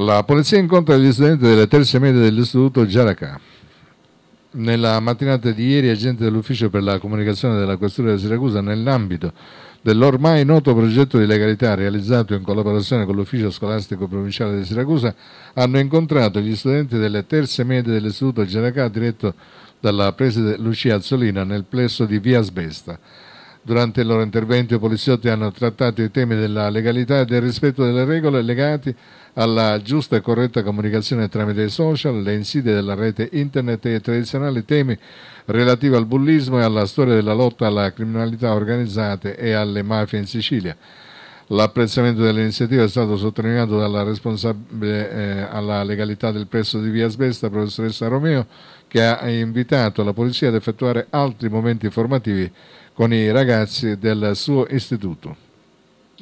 La polizia incontra gli studenti delle terze medie dell'istituto Giaracà. Nella mattinata di ieri agenti dell'ufficio per la comunicazione della questura di Siracusa nell'ambito dell'ormai noto progetto di legalità realizzato in collaborazione con l'ufficio scolastico provinciale di Siracusa hanno incontrato gli studenti delle terze medie dell'istituto Giaracà diretto dalla preside Lucia Azzolina nel plesso di Via Sbesta. Durante il loro intervento i poliziotti hanno trattato i temi della legalità e del rispetto delle regole legati alla giusta e corretta comunicazione tramite i social, le insidie della rete internet e i tradizionali temi relativi al bullismo e alla storia della lotta alla criminalità organizzata e alle mafie in Sicilia. L'apprezzamento dell'iniziativa è stato sottolineato dalla responsabile eh, alla legalità del presso di Via Asbesta, professoressa Romeo, che ha invitato la polizia ad effettuare altri momenti formativi con i ragazzi del suo istituto.